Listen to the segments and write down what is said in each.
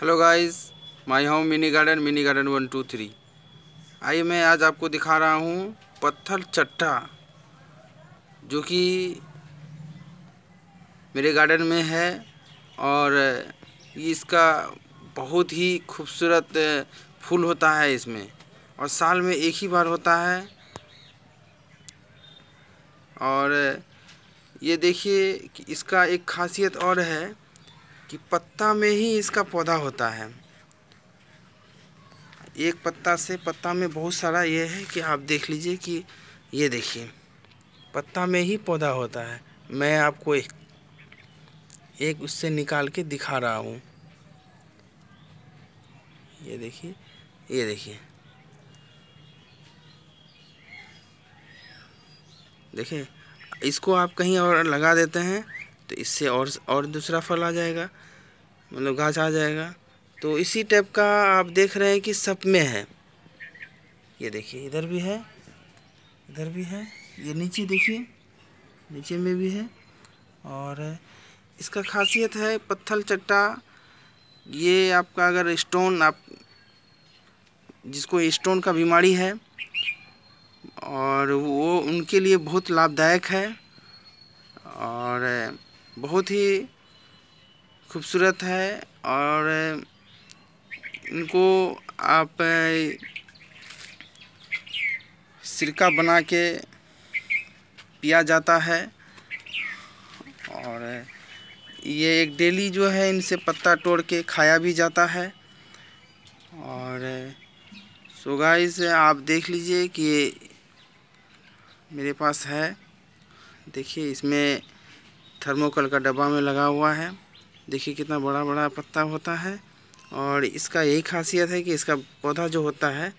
hello guys my home mini garden mini garden one two three आइए मैं आज आपको दिखा रहा हूँ पत्थर चट्टा जो कि मेरे गार्डन में है और इसका बहुत ही खूबसूरत फूल होता है इसमें और साल में एक ही बार होता है और ये देखिए इसका एक खासियत और है कि पत्ता में ही इसका पौधा होता है एक पत्ता से पत्ता में बहुत सारा ये है कि आप देख लीजिए कि ये देखिए पत्ता में ही पौधा होता है मैं आपको एक, एक उससे निकाल के दिखा रहा हूँ ये देखिए ये देखिए देखिए इसको आप कहीं और लगा देते हैं तो इससे और और दूसरा फल आ जाएगा मतलब घास आ जाएगा तो इसी टाइप का आप देख रहे हैं कि सब में है ये देखिए इधर भी है इधर भी है ये नीचे देखिए नीचे में भी है और इसका खासियत है पत्थर चट्टा ये आपका अगर स्टोन आप जिसको स्टोन का बीमारी है और वो उनके लिए बहुत लाभदायक है और बहुत ही खूबसूरत है और इनको आप सिरका बना के पिया जाता है और ये एक डेली जो है इनसे पत्ता तोड़ के खाया भी जाता है और सो गाइस आप देख लीजिए कि मेरे पास है देखिए इसमें थर्मोकल का डब्बा में लगा हुआ है देखिए कितना बड़ा बड़ा पत्ता होता है और इसका यही खासियत है कि इसका पौधा जो होता है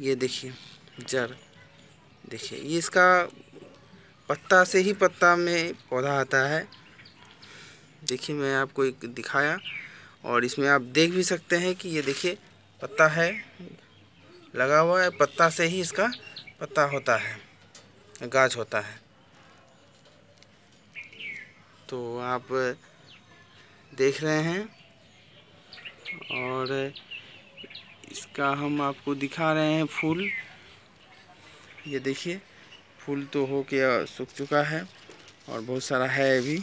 ये देखिए जड़ देखिए ये इसका पत्ता से ही पत्ता में पौधा आता है देखिए मैं आपको एक दिखाया और इसमें आप देख भी सकते हैं कि ये देखिए पत्ता है लगा हुआ है पत्ता से ही इसका पत्ता होता है गाछ होता है तो आप देख रहे हैं और इसका हम आपको दिखा रहे हैं फूल ये देखिए फूल तो हो के सूख चुका है और बहुत सारा है अभी